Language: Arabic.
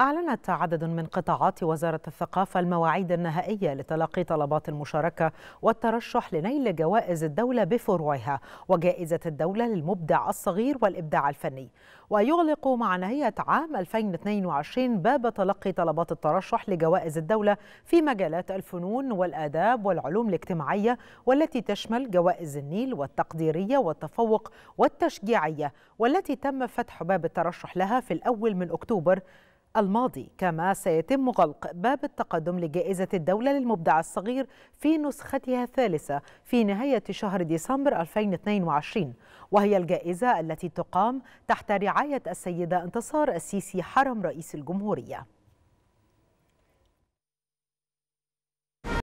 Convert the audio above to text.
أعلنت عدد من قطاعات وزارة الثقافة المواعيد النهائية لتلقي طلبات المشاركة والترشح لنيل جوائز الدولة بفروعها وجائزة الدولة للمبدع الصغير والإبداع الفني ويغلق مع نهاية عام 2022 باب تلقي طلبات الترشح لجوائز الدولة في مجالات الفنون والآداب والعلوم الاجتماعية والتي تشمل جوائز النيل والتقديرية والتفوق والتشجيعية والتي تم فتح باب الترشح لها في الأول من أكتوبر الماضي كما سيتم غلق باب التقدم لجائزة الدولة للمبدع الصغير في نسختها الثالثة في نهاية شهر ديسمبر 2022 وهي الجائزة التي تقام تحت رعاية السيدة انتصار السيسي حرم رئيس الجمهورية